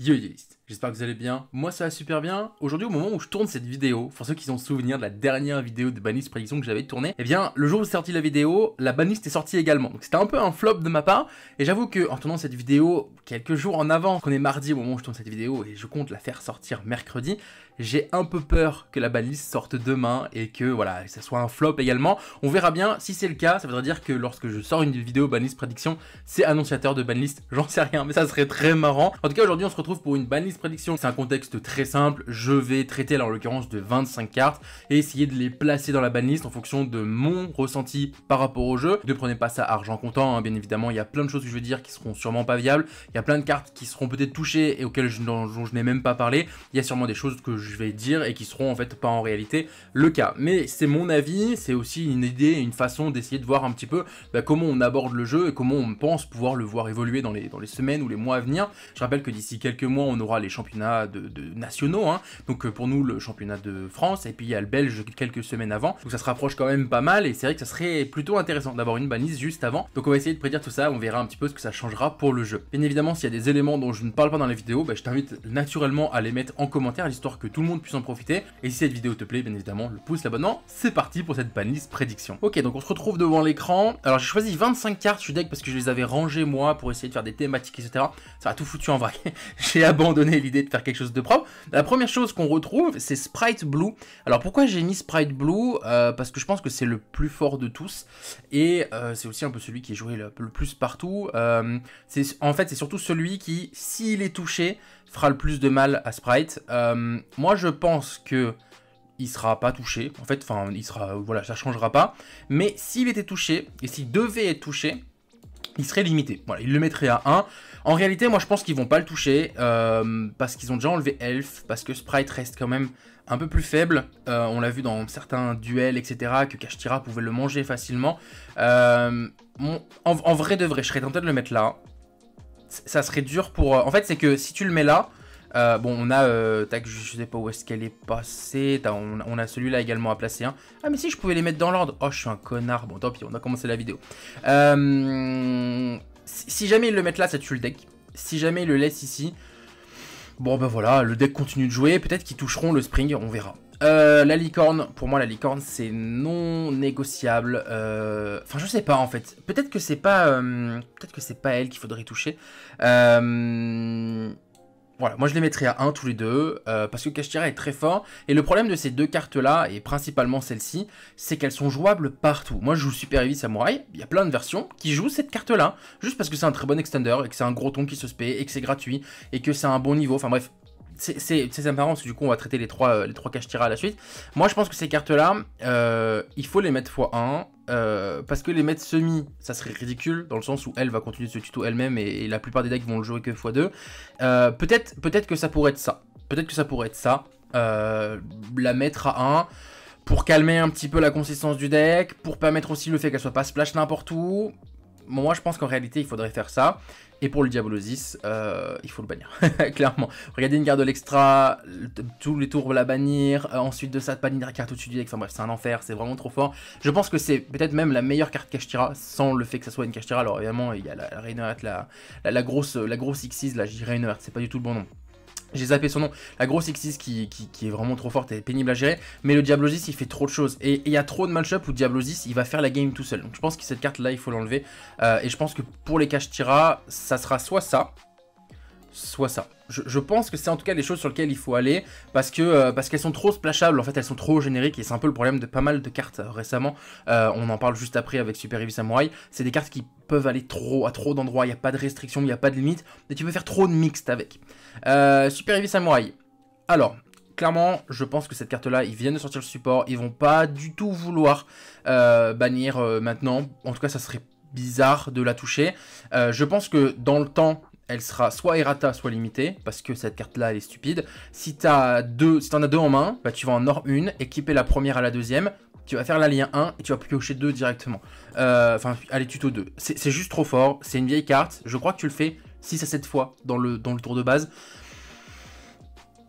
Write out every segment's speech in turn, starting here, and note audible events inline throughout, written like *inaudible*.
ее есть. J'espère que vous allez bien. Moi, ça va super bien. Aujourd'hui, au moment où je tourne cette vidéo, pour ceux qui ont souvenir de la dernière vidéo de Banlist Prédiction que j'avais tournée, eh bien, le jour où est sorti la vidéo, la Banlist est sortie également. Donc, c'était un peu un flop de ma part. Et j'avoue que, en tournant cette vidéo quelques jours en avant, qu'on est mardi au moment où je tourne cette vidéo et je compte la faire sortir mercredi, j'ai un peu peur que la Banlist sorte demain et que, voilà, ça soit un flop également. On verra bien. Si c'est le cas, ça voudrait dire que lorsque je sors une vidéo Banlist Prédiction, c'est annonciateur de Banlist. J'en sais rien, mais ça serait très marrant. En tout cas, aujourd'hui, on se retrouve pour une Banlist prédiction. C'est un contexte très simple. Je vais traiter, en l'occurrence, de 25 cartes et essayer de les placer dans la banlist en fonction de mon ressenti par rapport au jeu. Ne prenez pas ça argent comptant, hein. bien évidemment. Il y a plein de choses que je vais dire qui seront sûrement pas viables. Il y a plein de cartes qui seront peut-être touchées et auxquelles je, n'ai même pas parlé. Il y a sûrement des choses que je vais dire et qui seront en fait pas en réalité le cas. Mais c'est mon avis, c'est aussi une idée, une façon d'essayer de voir un petit peu bah, comment on aborde le jeu et comment on pense pouvoir le voir évoluer dans les, dans les semaines ou les mois à venir. Je rappelle que d'ici quelques mois, on aura les championnats de, nationaux, hein. donc euh, pour nous le championnat de France, et puis il y a le Belge quelques semaines avant, donc ça se rapproche quand même pas mal, et c'est vrai que ça serait plutôt intéressant d'avoir une balise juste avant, donc on va essayer de prédire tout ça, on verra un petit peu ce que ça changera pour le jeu. Bien évidemment, s'il y a des éléments dont je ne parle pas dans les vidéos bah, je t'invite naturellement à les mettre en commentaire, histoire que tout le monde puisse en profiter, et si cette vidéo te plaît, bien évidemment, le pouce, l'abonnement, c'est parti pour cette balise prédiction. Ok, donc on se retrouve devant l'écran, alors j'ai choisi 25 cartes, je suis deck parce que je les avais rangées moi pour essayer de faire des thématiques, etc. Ça a tout foutu en vrai, *laughs* j'ai abandonné l'idée de faire quelque chose de propre. La première chose qu'on retrouve, c'est Sprite Blue. Alors pourquoi j'ai mis Sprite Blue euh, Parce que je pense que c'est le plus fort de tous. Et euh, c'est aussi un peu celui qui est joué le, plus partout. Euh, en fait, c'est surtout celui qui, s'il est touché, fera le plus de mal à Sprite. moi, je pense que il sera pas touché. En fait, enfin, il sera, voilà, ça changera pas. Mais s'il était touché et s'il devait être touché, il serait limité. Voilà, il le mettrait à 1. En réalité, moi je pense qu'ils vont pas le toucher euh, parce qu'ils ont déjà enlevé Elf, parce que Sprite reste quand même un peu plus faible. Euh, on l'a vu dans certains duels, etc., que Kashtira pouvait le manger facilement. Euh, en, vrai de vrai, je serais tenté de le mettre là. Ça serait dur pour. En fait, c'est que si tu le mets là, bon, on a, euh, tac, je sais pas où est-ce qu'elle est passée. On, a celui-là également à placer. Hein. Ah, mais si, je pouvais les mettre dans l'ordre. Oh, je suis un connard. Bon, tant pis, on a commencé la vidéo. Euh, si jamais ils le mettent là, ça tue le deck. Si jamais ils le laissent ici, bon ben voilà, le deck continue de jouer. Peut-être qu'ils toucheront le spring, on verra. Euh, la licorne, pour moi la licorne c'est non négociable. Euh, enfin je sais pas en fait. Peut-être que c'est pas, euh, peut-être que c'est pas elle qu'il faudrait toucher. Voilà, moi je les mettrais à 1 tous les deux, euh, parce que Kashtira est très fort, et le problème de ces deux cartes-là, et principalement celle-ci, c'est qu'elles sont jouables partout. Moi je joue Super Heavy Samurai, il y a plein de versions qui jouent cette carte-là, juste parce que c'est un très bon extender, et que c'est un gros ton qui se spé, et que c'est gratuit, et que c'est un bon niveau, enfin bref, c'est sympa parce du coup on va traiter les trois, euh, les trois à la suite. Moi je pense que ces cartes là, euh, il faut les mettre x1. Euh, parce que les mettre semi, ça serait ridicule, dans le sens où elle va continuer ce tuto elle-même et, la plupart des decks vont le jouer que x2. peut-être peut que ça pourrait être ça. Peut-être que ça pourrait être ça. la mettre à 1 pour calmer un petit peu la consistance du deck, pour permettre aussi le fait qu'elle soit pas splash n'importe où, moi je pense qu'en réalité il faudrait faire ça. Et pour le Diabolosis, euh, il faut le bannir, *laughs* clairement. Regardez une carte de l'extra, tous les tours la bannir, euh, ensuite de ça, de bannir la carte au-dessus du deck, enfin bref, c'est un enfer, c'est vraiment trop fort. Je pense que c'est peut-être même la meilleure carte Kashtira, sans le fait que ça soit une Kashtira. Alors évidemment, il y a la, la Reinhardt, la, grosse, la grosse X6, là, je dis Reinhardt, c'est pas du tout le bon nom. J'ai zappé son nom. La grosse X6 qui, est vraiment trop forte et pénible à gérer. Mais le Diablosis, il fait trop de choses. Et il y a trop de match-up où Diablosis, il va faire la game tout seul. Donc je pense que cette carte-là, il faut l'enlever. Euh, et je pense que pour les cash Tira, ça sera soit ça, soit ça. Je, pense que c'est en tout cas les choses sur lesquelles il faut aller parce que euh, parce qu'elles sont trop splashables, en fait elles sont trop génériques et c'est un peu le problème de pas mal de cartes euh, récemment. Euh, on en parle juste après avec Super Heavy Samurai. C'est des cartes qui peuvent aller trop à trop d'endroits, il n'y a pas de restriction, il n'y a pas de limite, mais tu peux faire trop de mixte avec. Super Heavy Samurai. Alors, clairement, je pense que cette carte-là, ils viennent de sortir le support, ils vont pas du tout vouloir bannir maintenant. En tout cas, ça serait bizarre de la toucher. je pense que dans le temps, elle sera soit errata, soit limitée, parce que cette carte-là, elle est stupide. Si deux, si t'en as deux en main, bah tu vas en or une, équiper la première à la deuxième, tu vas faire la lien 1 et tu vas piocher 2 directement. Euh, enfin, allez, tuto 2. C'est juste trop fort, c'est une vieille carte, je crois que tu le fais 6 à 7 fois dans le, dans le tour de base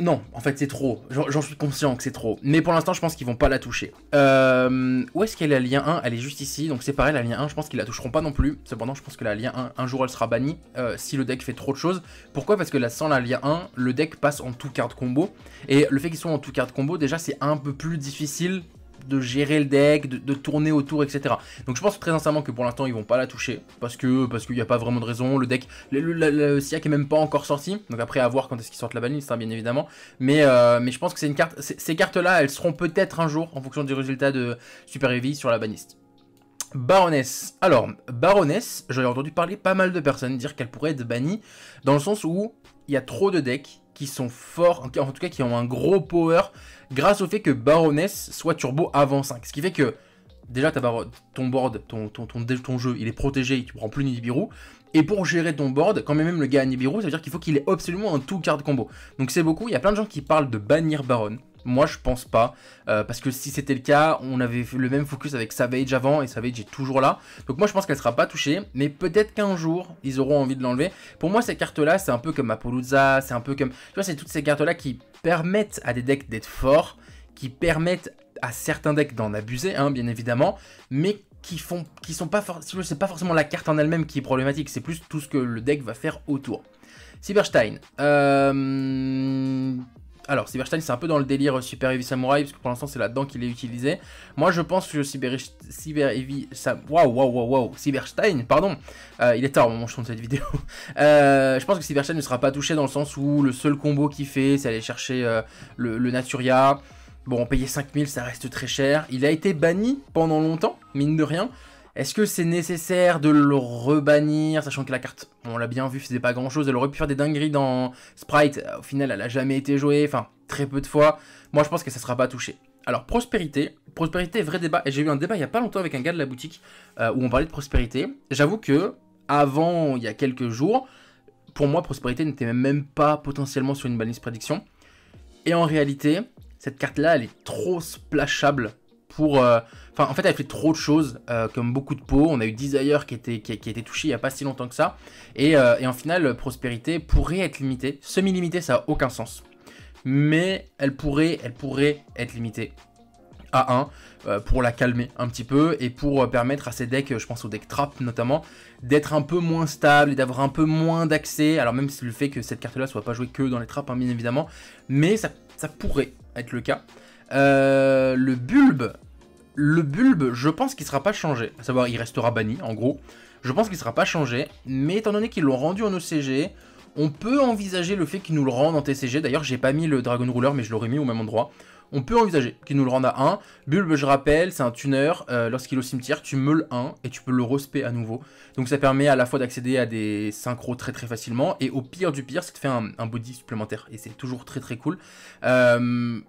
non, en fait c'est trop. J'en suis conscient que c'est trop. Mais pour l'instant je pense qu'ils vont pas la toucher. Euh, où est-ce qu'elle est la lien 1 Elle est juste ici. Donc c'est pareil, la lien 1 je pense qu'ils la toucheront pas non plus. Cependant je pense que la lien 1 un jour elle sera bannie euh, si le deck fait trop de choses. Pourquoi Parce que là, sans la lien 1 le deck passe en tout card combo. Et le fait qu'ils soient en tout card combo déjà c'est un peu plus difficile de gérer le deck, de, tourner autour, etc. Donc je pense très sincèrement que pour l'instant ils vont pas la toucher parce que parce qu'il n'y a pas vraiment de raison. Le deck, le, le, est même pas encore sorti. Donc après à voir quand est-ce qu'ils sortent la baniste, bien évidemment. Mais euh, mais je pense que c'est une carte. Ces cartes là, elles seront peut-être un jour en fonction du résultat de Super Heavy sur la baniste. Baroness. Alors, Baroness, j'avais entendu parler pas mal de personnes dire qu'elle pourrait être bannie, dans le sens où il y a trop de decks qui sont forts, en tout cas qui ont un gros power grâce au fait que Baroness soit turbo avant 5. Ce qui fait que déjà ton board, ton, ton, ton, ton, jeu, il est protégé, tu prends plus Nibiru. Et pour gérer ton board, quand même le gars a Nibiru, ça veut dire qu'il faut qu'il ait absolument un tout card combo. Donc c'est beaucoup, il y a plein de gens qui parlent de bannir Baron. Moi, je pense pas. Euh, parce que si c'était le cas, on avait le même focus avec Savage avant et Savage est toujours là. Donc moi, je pense qu'elle sera pas touchée. Mais peut-être qu'un jour, ils auront envie de l'enlever. Pour moi, ces carte là c'est un peu comme Apolluza, c'est un peu comme... Tu vois, c'est toutes ces cartes-là qui permettent à des decks d'être forts, qui permettent à certains decks d'en abuser, hein, bien évidemment, mais qui font, qui sont pas, forcément... c'est pas forcément la carte en elle-même qui est problématique, c'est plus tout ce que le deck va faire autour. Cyberstein. Euh... Alors, Cyberstein, c'est un peu dans le délire euh, Super Heavy Samurai, parce que pour l'instant, c'est là-dedans qu'il est utilisé. Moi, je pense que Cyber, Cyber Heavy Waouh, waouh, waouh, waouh, Cyberstein, pardon. Euh, il est tard au moment où je tourne cette vidéo. *laughs* Euh, je pense que Cyberstein ne sera pas touché dans le sens où le seul combo qu'il fait, c'est aller chercher le, le Naturia. Bon, payer 5000, ça reste très cher. Il a été banni pendant longtemps, mine de rien. Est-ce que c'est nécessaire de le rebannir, sachant que la carte, on l'a bien vu, faisait pas grand-chose. Elle aurait pu faire des dingueries dans Sprite. Euh, au final, elle a jamais été jouée, enfin, très peu de fois. Moi, je pense que ça sera pas touché. Alors, prospérité. Prospérité, vrai débat. Et j'ai eu un débat il y a pas longtemps avec un gars de la boutique euh, où on parlait de prospérité. J'avoue que, avant, il y a quelques jours, pour moi, prospérité n'était même pas potentiellement sur une balise prédiction. Et en réalité, cette carte-là, elle est trop splashable euh, enfin, en fait, elle fait trop de choses, euh, comme beaucoup de peaux. On a eu Desire qui, qui, qui a été touché il n'y a pas si longtemps que ça. Et, euh, en final, Prospérité pourrait être limitée. Semi-limitée, ça n'a aucun sens. Mais elle pourrait, elle pourrait être limitée à 1 pour la calmer un petit peu et pour permettre à ces decks, je pense aux decks trap notamment, d'être un peu moins stable et d'avoir un peu moins d'accès. Alors même si le fait que cette carte-là soit pas jouée que dans les trappes, hein, bien évidemment, mais ça pourrait être le cas. Euh, le bulbe, le bulbe, je pense qu'il sera pas changé. À savoir, il restera banni, en gros. Je pense qu'il sera pas changé. Mais étant donné qu'ils l'ont rendu en OCG, on peut envisager le fait qu'ils nous le rendent en TCG. D'ailleurs, j'ai pas mis le Dragon Ruler, mais je l'aurais mis au même endroit. On peut envisager qu'ils nous le rendent à 1. Bulbe, je rappelle, c'est un tuner. Euh, lorsqu'il est au cimetière, tu meules 1 et tu peux le respect à nouveau. Donc ça permet à la fois d'accéder à des synchros très très facilement. Et au pire du pire, ça te fait un, un body supplémentaire. Et c'est toujours très très cool. Euh,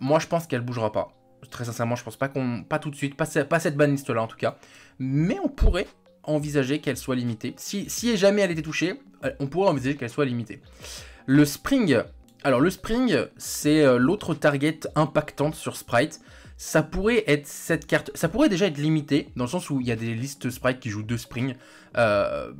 moi je pense qu'elle bougera pas. Très sincèrement, je pense pas qu'on. Pas tout de suite, pas, cette bonne là en tout cas. Mais on pourrait envisager qu'elle soit limitée. Si, jamais elle était touchée, euh, on pourrait envisager qu'elle soit limitée. Le Spring. Alors le Spring, c'est euh, l'autre target impactante sur Sprite. Ça pourrait être cette carte. Ça pourrait déjà être limité, dans le sens où il y a des listes Sprite qui jouent deux Spring. Euh,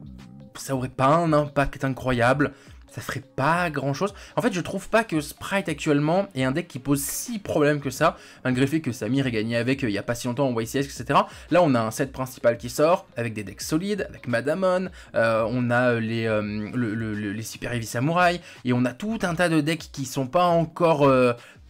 ça aurait pas un impact incroyable ça ferait pas grand chose. En fait, je trouve pas que Sprite actuellement est un deck qui pose si problème que ça, malgré le fait que Samir est gagné avec euh, il y a pas si longtemps en YCS, etc. Là, on a un set principal qui sort, avec des decks solides, avec Madamon, euh, on a euh, les, les Super Heavy Samurai, et on a tout un tas de decks qui sont pas encore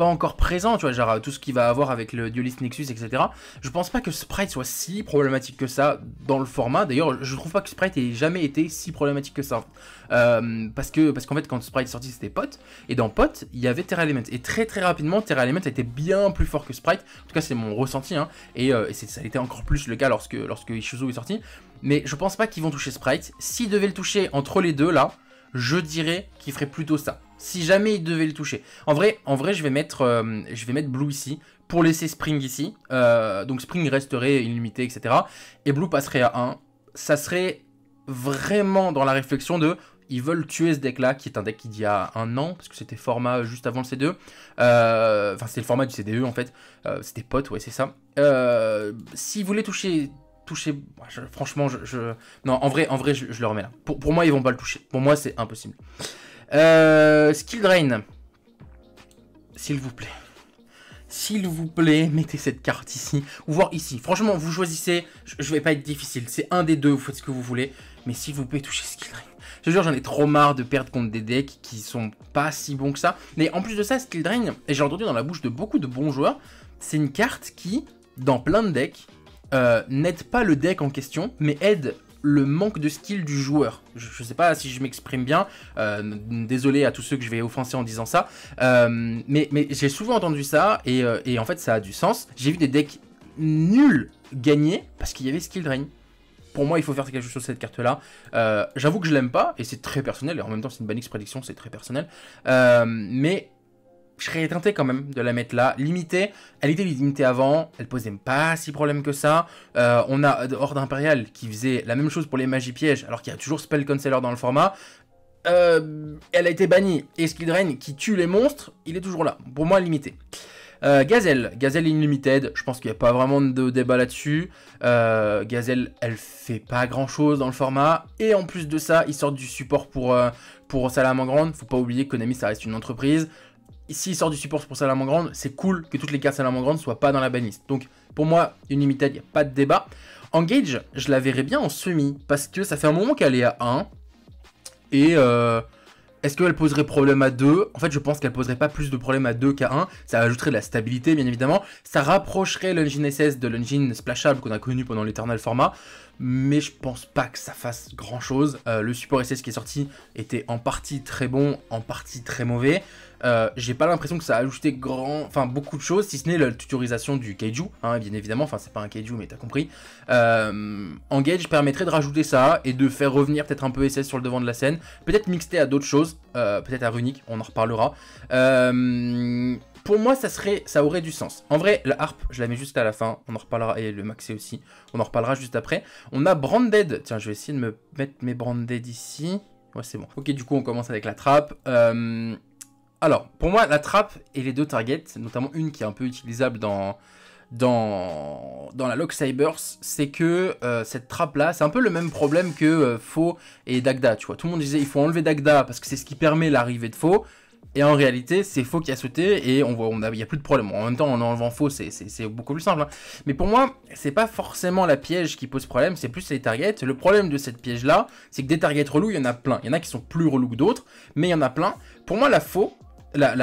pas encore présent, tu vois, genre euh, tout ce qui va avoir avec le Duelist Nexus, etc. Je pense pas que Sprite soit si problématique que ça dans le format. D'ailleurs, je trouve pas que Sprite ait jamais été si problématique que ça. Euh, parce que parce qu'en fait, quand Sprite est sorti, c'était Pot, et dans Pot, il y avait Terra Element. Et très très rapidement, Terra Element a été bien plus fort que Sprite. En tout cas, c'est mon ressenti, hein. et, euh, ça a été encore plus le cas lorsque, lorsque Ishizu est sorti. Mais je pense pas qu'ils vont toucher Sprite. S'ils devait le toucher entre les deux, là, je dirais qu'il ferait plutôt ça. Si jamais il devait le toucher. En vrai, en vrai je, vais mettre, euh, je vais mettre Blue ici pour laisser Spring ici. Euh, donc Spring resterait illimité, etc. Et Blue passerait à 1. Ça serait vraiment dans la réflexion de ils veulent tuer ce deck-là, qui est un deck qui y a un an, parce que c'était format juste avant le C2. Euh, enfin, c'était c'est le format du CDE, en fait. c'était pote, ouais, c'est ça. Euh, S'ils voulaient toucher toucher. Bah, franchement, je, Non, en vrai, en vrai je, le remets là. Pour, pour, moi, ils vont pas le toucher. Pour moi, c'est impossible. Euh, skill Drain. S'il vous plaît. S'il vous plaît, mettez cette carte ici. Ou voir ici. Franchement, vous choisissez. Je, vais pas être difficile. C'est un des deux. Vous faites ce que vous voulez. Mais s'il vous plaît, touchez Skill Drain. Je jure, j'en ai trop marre de perdre contre des decks qui sont pas si bons que ça. Mais en plus de ça, Skill Drain, et j'ai entendu dans la bouche de beaucoup de bons joueurs, c'est une carte qui, dans plein de decks, euh, n'aide pas le deck en question, mais aide le manque de skill du joueur. Je, ne sais pas si je m'exprime bien, euh, désolé à tous ceux que je vais offenser en disant ça, euh, mais, j'ai souvent entendu ça et, en fait ça a du sens. J'ai vu des decks nuls gagner parce qu'il y avait skill drain. Pour moi, il faut faire quelque chose sur cette carte-là. J'avoue que je l'aime pas, et c'est très personnel, et en même temps, c'est une Banix prédiction, c'est très personnel. mais je serais tenté quand même de la mettre là. Limitée, elle était limitée avant, elle posait pas si problème que ça. Euh, on a Horde Impériale qui faisait la même chose pour les magies pièges, alors qu'il y a toujours Spell Counselor dans le format. Euh, elle a été bannie. Et Drain qui tue les monstres, il est toujours là. Pour moi, limité. Euh, Gazelle, Gazelle Unlimited, je pense qu'il n'y a pas vraiment de débat là-dessus. Gazelle, elle fait pas grand-chose dans le format. Et en plus de ça, ils sortent du support pour, euh, Il ne Faut pas oublier que Konami, ça reste une entreprise s'il sort du support pour Salamandre, c'est cool que toutes les cartes Salamandre ne soient pas dans la baniste. Donc pour moi, une il n'y a pas de débat. Engage, je la verrais bien en semi, parce que ça fait un moment qu'elle est à 1. Et euh, est-ce qu'elle poserait problème à 2 En fait, je pense qu'elle poserait pas plus de problème à 2 qu'à 1. Ça ajouterait de la stabilité, bien évidemment. Ça rapprocherait l'engine SS de l'engine splashable qu'on a connu pendant l'Eternal format. Mais je pense pas que ça fasse grand chose. Euh, le support SS qui est sorti était en partie très bon, en partie très mauvais. Euh, j'ai pas l'impression que ça a ajouté grand, enfin beaucoup de choses, si ce n'est la tutorisation du kaiju, hein, bien évidemment, enfin c'est pas un kaiju mais t'as compris. Euh, Engage permettrait de rajouter ça et de faire revenir peut-être un peu SS sur le devant de la scène, peut-être mixter à d'autres choses, euh, peut-être à Runic, on en reparlera. pour moi, ça serait, ça aurait du sens. En vrai, la harpe, je la mets juste à la fin, on en reparlera, et le maxé aussi, on en reparlera juste après. On a Branded, tiens, je vais essayer de me mettre mes Branded ici. Ouais, c'est bon. Ok, du coup, on commence avec la trappe. Euh, alors, pour moi, la trappe et les deux targets, notamment une qui est un peu utilisable dans, dans, dans la Lock Cybers, c'est que euh, cette trappe-là, c'est un peu le même problème que euh, Faux et Dagda, tu vois. Tout le monde disait il faut enlever Dagda parce que c'est ce qui permet l'arrivée de Faux. Et en réalité, c'est Faux qui a sauté et on voit, on a, a plus de problème. En même temps, en enlevant Faux, c'est beaucoup plus simple. Hein. Mais pour moi, c'est pas forcément la piège qui pose problème, c'est plus les targets. Le problème de cette piège-là, c'est que des targets relous, il y en a plein. Il y en a qui sont plus relous que d'autres, mais il y en a plein. Pour moi, la Faux, la,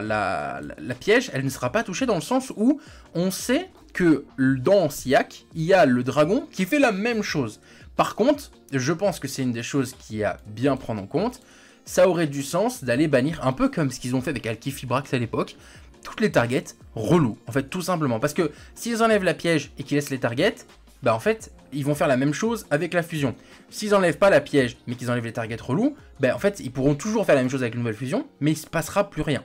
la, piège, elle ne sera pas touchée dans le sens où on sait que dans siac il y a le dragon qui fait la même chose. Par contre, je pense que c'est une des choses qui a bien prendre en compte. Ça aurait du sens d'aller bannir un peu comme ce qu'ils ont fait avec Alkifibrax à l'époque, toutes les targets relou, en fait, tout simplement. Parce que s'ils enlèvent la piège et qu'ils laissent les targets, bah en fait, ils vont faire la même chose avec la fusion. S'ils enlèvent pas la piège, mais qu'ils enlèvent les targets relous, ben en fait, ils pourront toujours faire la même chose avec une nouvelle fusion, mais il se passera plus rien.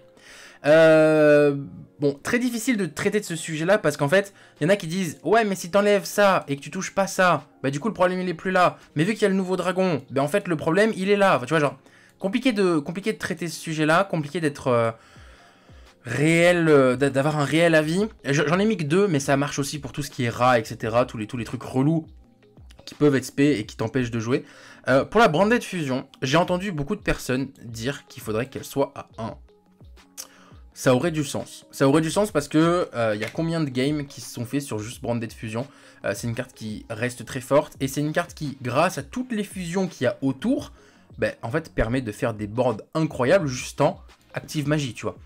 Euh, bon, très difficile de traiter de ce sujet-là parce qu'en fait, il y en a qui disent Ouais, mais si t'enlèves ça et que tu touches pas ça, bah du coup le problème il est plus là. Mais vu qu'il y a le nouveau dragon, bah en fait le problème il est là. tu vois, genre, compliqué de, compliqué de traiter ce sujet-là, compliqué d'être. Euh, réel, euh, d'avoir un réel avis. J'en ai mis que deux, mais ça marche aussi pour tout ce qui est rat, etc. Tous les, tous les trucs relous qui peuvent être spé et qui t'empêchent de jouer. Euh, pour la Branded Fusion, j'ai entendu beaucoup de personnes dire qu'il faudrait qu'elle soit à 1. Ça aurait du sens. Ça aurait du sens parce que il euh, y a combien de games qui se sont faits sur juste Branded Fusion euh, C'est une carte qui reste très forte et c'est une carte qui, grâce à toutes les fusions qu'il y a autour, ben en fait permet de faire des boards incroyables juste en active magie, tu vois.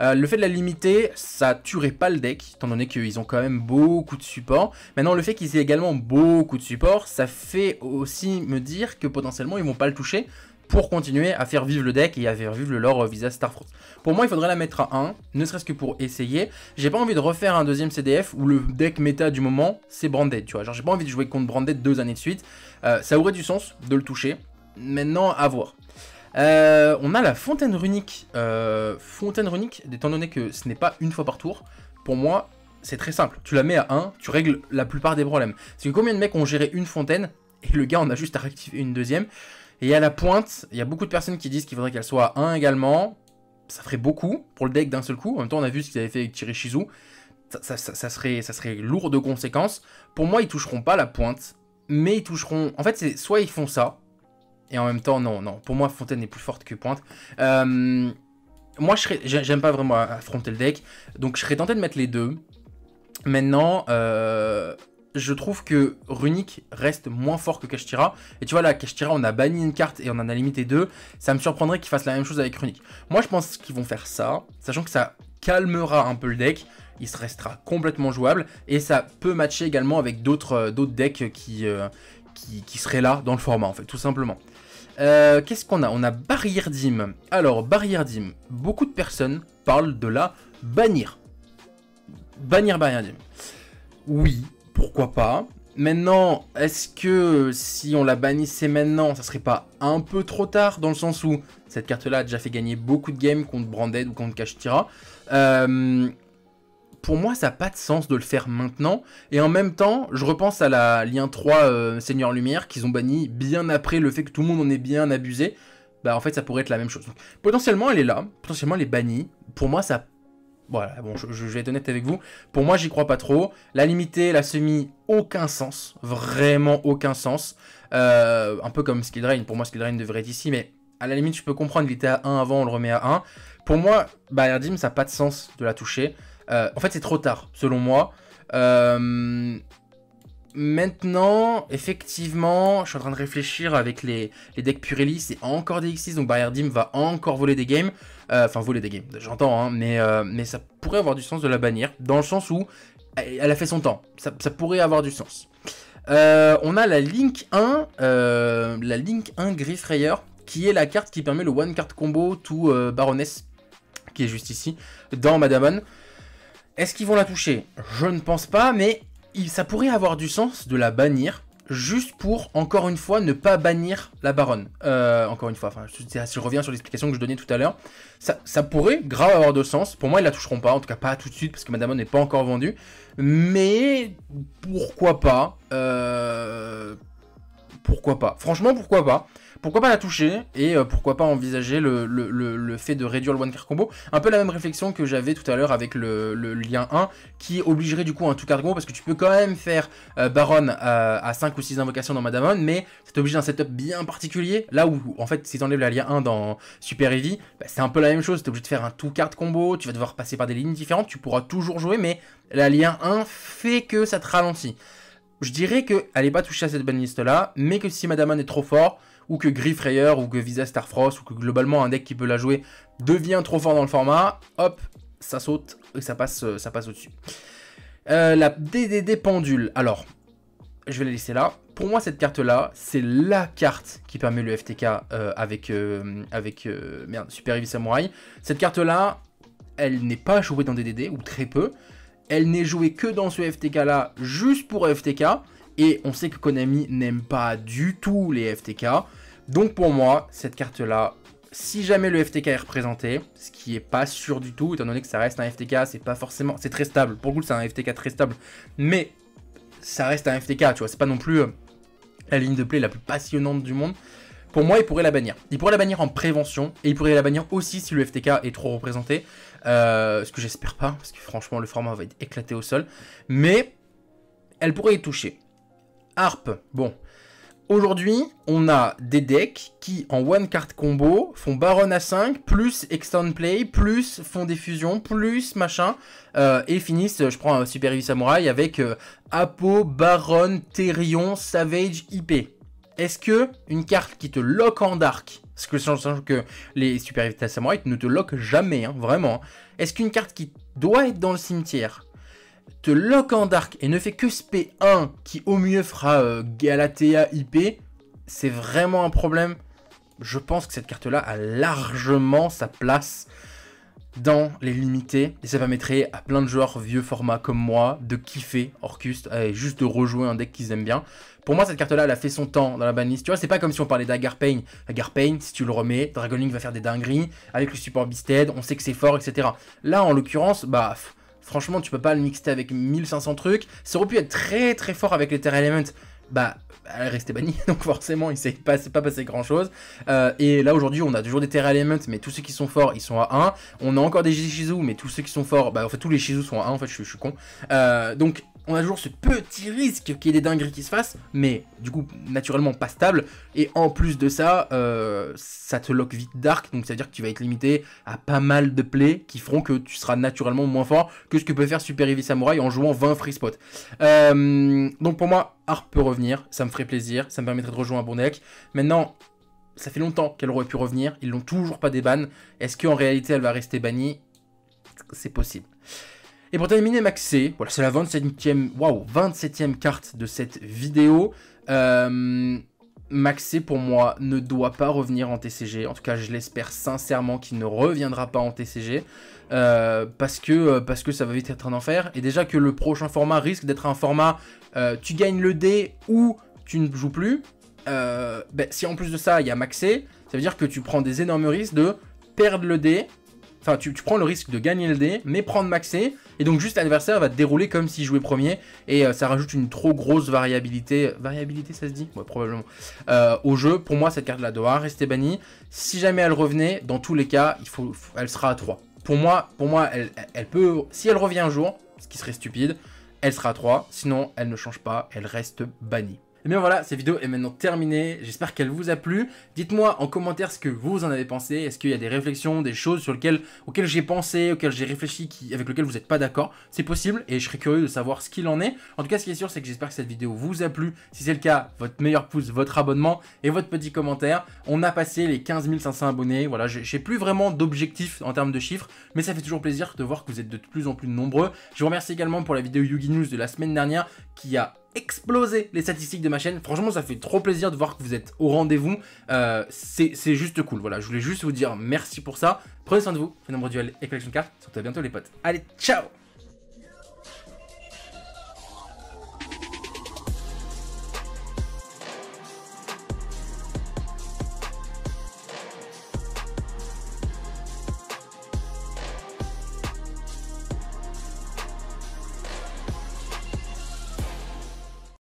Euh, le fait de la limiter, ça tuerait pas le deck, étant donné qu'ils ont quand même beaucoup de support. Maintenant, le fait qu'ils aient également beaucoup de support, ça fait aussi me dire que potentiellement ils vont pas le toucher pour continuer à faire vivre le deck et à faire vivre le lore euh, visa Starfruit. Pour moi, il faudrait la mettre à 1, ne serait-ce que pour essayer. J'ai pas envie de refaire un deuxième CDF où le deck méta du moment, c'est Branded, tu vois. Genre, j'ai pas envie de jouer contre Branded deux années de suite. Euh, ça aurait du sens de le toucher. Maintenant, à voir. Euh, on a la fontaine runique. Euh, fontaine runique, étant donné que ce n'est pas une fois par tour, pour moi, c'est très simple. Tu la mets à 1, tu règles la plupart des problèmes. C'est que combien de mecs ont géré une fontaine et le gars en a juste à réactiver une deuxième Et à la pointe, il y a beaucoup de personnes qui disent qu'il faudrait qu'elle soit à 1 également. Ça ferait beaucoup pour le deck d'un seul coup. En même temps, on a vu ce qu'ils avaient fait avec Shizu. Ça, ça, serait, ça serait lourd de conséquences. Pour moi, ils toucheront pas la pointe, mais ils toucheront. En fait, soit ils font ça, et en même temps, non, non. Pour moi, Fontaine est plus forte que Pointe. Euh, moi, je j'aime pas vraiment affronter le deck. Donc, je serais tenté de mettre les deux. Maintenant, euh, je trouve que Runic reste moins fort que Kashtira. Et tu vois, là, Kashtira, on a banni une carte et on en a limité deux. Ça me surprendrait qu'ils fassent la même chose avec Runic. Moi, je pense qu'ils vont faire ça, sachant que ça calmera un peu le deck. Il se restera complètement jouable. Et ça peut matcher également avec d'autres euh, decks qui, qui, qui seraient là dans le format, en fait, tout simplement. Euh, qu'est-ce qu'on a On a barrière dim. Alors, barrière dim, beaucoup de personnes parlent de la bannir. Bannir barrière dim. Oui, pourquoi pas. Maintenant, est-ce que si on la bannissait maintenant, ça serait pas un peu trop tard dans le sens où cette carte-là a déjà fait gagner beaucoup de games contre Branded ou contre Kashtira euh, pour moi, ça n'a pas de sens de le faire maintenant. Et en même temps, je repense à la lien 3 euh, Seigneur Lumière qu'ils ont banni bien après le fait que tout le monde en ait bien abusé. Bah, en fait, ça pourrait être la même chose. potentiellement, elle est là. Potentiellement, elle est bannie. Pour moi, ça. Voilà, bon, je, vais être honnête avec vous. Pour moi, j'y crois pas trop. La limitée, la semi, aucun sens. Vraiment aucun sens. Euh, un peu comme drain, Pour moi, drain devrait être ici, mais à la limite, je peux comprendre. Il était à 1 avant, on le remet à 1. Pour moi, Erdim, ça n'a pas de sens de la toucher. Euh, en fait, c'est trop tard, selon moi. Euh, maintenant, effectivement, je suis en train de réfléchir avec les, decks Purelli, c'est encore des X6, donc Barrière Dim va encore voler des games. Euh, enfin, voler des games, j'entends, hein, mais, mais ça pourrait avoir du sens de la bannir, dans le sens où elle a fait son temps. Ça, pourrait avoir du sens. on a la Link 1, la Link 1 Griffrayer, qui est la carte qui permet le one card combo tout Baroness, qui est juste ici, dans Madamon. Est-ce qu'ils vont la toucher Je ne pense pas, mais ça pourrait avoir du sens de la bannir juste pour, encore une fois, ne pas bannir la baronne. Euh, encore une fois, enfin, je, je reviens sur l'explication que je donnais tout à l'heure. Ça, pourrait grave avoir de sens. Pour moi, ils la toucheront pas, en tout cas pas tout de suite, parce que Madame n'est pas encore vendue. Mais pourquoi pas euh, Pourquoi pas Franchement, pourquoi pas pourquoi pas la toucher et euh, pourquoi pas envisager le, fait de réduire le one card combo. Un peu la même réflexion que j'avais tout à l'heure avec le, lien 1 qui obligerait du coup un tout card combo parce que tu peux quand même faire euh, Baron euh, à, 5 ou 6 invocations dans Madamon mais ça t'oblige un setup bien particulier là où en fait si t'enlèves la lien 1 dans Super Heavy, bah, c'est un peu la même chose, t'es obligé de faire un tout card combo, tu vas devoir passer par des lignes différentes, tu pourras toujours jouer mais la lien 1 fait que ça te ralentit. Je dirais qu'elle n'est pas touchée à cette liste là, mais que si Madamon est trop fort, ou que Griffrayer ou que Visa Starfrost, ou que globalement un deck qui peut la jouer devient trop fort dans le format, hop, ça saute et ça passe, euh, ça passe au-dessus. Euh, la DDD Pendule, alors, je vais la laisser là. Pour moi, cette carte-là, c'est la carte qui permet le FTK euh, avec, avec Super Heavy Samurai. Cette carte-là, elle n'est pas jouée dans DDD, ou très peu. Elle n'est jouée que dans ce FTK-là, juste pour FTK. Et on sait que Konami n'aime pas du tout les FTK. Donc pour moi, cette carte-là, si jamais le FTK est représenté, ce qui est pas sûr du tout, étant donné que ça reste un FTK, c'est pas forcément... C'est très stable. Pour le c'est un FTK très stable. Mais ça reste un FTK, tu vois. C'est pas non plus euh, la ligne de play la plus passionnante du monde. Pour moi, il pourrait la bannir. Il pourrait la bannir en prévention et il pourrait la bannir aussi si le FTK est trop représenté. Euh, ce que j'espère pas, parce que franchement, le format va être éclaté au sol. Mais elle pourrait y toucher. Harpe, bon, Aujourd'hui, on a des decks qui, en one card combo, font Baron à 5, plus Extend Play, plus font des fusions, plus machin, euh, et finissent, je prends un Super Heavy Samurai avec euh, Apo, Baron, Terion, Savage, IP. Est-ce que une carte qui te lock en dark, parce que que les Super Heavy Samurai ne te lock jamais, hein, vraiment, hein, est-ce qu'une carte qui doit être dans le cimetière te lock en dark et ne fait que sp 1 qui au mieux fera euh, Galatea IP, c'est vraiment un problème. Je pense que cette carte-là a largement sa place dans les limités et ça permettrait à plein de joueurs vieux format comme moi de kiffer Orcust euh, et juste de rejouer un deck qu'ils aiment bien. Pour moi cette carte là elle a fait son temps dans la banlist, tu vois c'est pas comme si on parlait d'Agarpain. Agarpain si tu le remets, Link va faire des dingueries, avec le support Beasted on sait que c'est fort etc. Là en l'occurrence bah Franchement, tu peux pas le mixer avec 1500 trucs. Ça aurait pu être très très fort avec les Terra Elements. Bah, elle restait bannie, *laughs* donc forcément, il s'est pas, pas passé grand chose. Euh, et là, aujourd'hui, on a toujours des Terra Elements, mais tous ceux qui sont forts, ils sont à 1. On a encore des Shizus, mais tous ceux qui sont forts, bah, en fait, tous les Shizu sont à 1, en fait, je, suis con. Euh, donc, on a toujours ce petit risque qu'il y ait des dingueries qui se fassent, mais du coup, naturellement pas stable. Et en plus de ça, euh, ça te lock vite dark, donc ça veut dire que tu vas être limité à pas mal de plays qui feront que tu seras naturellement moins fort que ce que peut faire Super Heavy Samurai en jouant 20 free spots. Euh, donc pour moi, Arp peut revenir, ça me ferait plaisir, ça me permettrait de rejoindre un bon deck. Maintenant, ça fait longtemps qu'elle aurait pu revenir, ils l'ont toujours pas déban, Est-ce qu'en réalité elle va rester bannie C'est possible. Et pour terminer, Maxé, voilà, c'est la 27 ème waouh, 27 carte de cette vidéo. Euh, Maxé, pour moi, ne doit pas revenir en TCG. En tout cas, je l'espère sincèrement qu'il ne reviendra pas en TCG. Euh, parce, que, euh, parce que ça va vite être un enfer. Et déjà que le prochain format risque d'être un format tu gagnes le dé ou tu ne joues plus. Ben, si en plus de ça, il y a Maxé, ça veut dire que tu prends des énormes risques de perdre le dé Enfin, tu, prends le risque de gagner le dé, mais prendre maxé. Et donc, juste l'adversaire va te dérouler comme s'il jouait premier. Et euh, ça rajoute une trop grosse variabilité. Variabilité, ça se dit Ouais, probablement. Euh, au jeu, pour moi, cette carte-là doit rester bannie. Si jamais elle revenait, dans tous les cas, il faut, elle sera à 3. Pour moi, pour moi elle, elle peut. Si elle revient un jour, ce qui serait stupide, elle sera à 3. Sinon, elle ne change pas. Elle reste bannie. Mais eh voilà, cette vidéo est maintenant terminée. J'espère qu'elle vous a plu. Dites-moi en commentaire ce que vous en avez pensé. Est-ce qu'il y a des réflexions, des choses sur lesquelles, auxquelles j'ai pensé, auxquelles j'ai réfléchi, avec lesquelles vous n'êtes pas d'accord C'est possible et je serais curieux de savoir ce qu'il en est. En tout cas, ce qui est sûr, c'est que j'espère que cette vidéo vous a plu. Si c'est le cas, votre meilleur pouce, votre abonnement et votre petit commentaire. On a passé les 15 500 abonnés. Voilà, j'ai plus vraiment d'objectifs en termes de chiffres, mais ça fait toujours plaisir de voir que vous êtes de plus en plus nombreux. Je vous remercie également pour la vidéo Yugi News de la semaine dernière qui a exploser les statistiques de ma chaîne. Franchement, ça fait trop plaisir de voir que vous êtes au rendez-vous. Euh, c'est juste cool. Voilà, je voulais juste vous dire merci pour ça. Prenez soin de vous, faites nombreux duel et collection de cartes. Surtout à bientôt les potes. Allez, ciao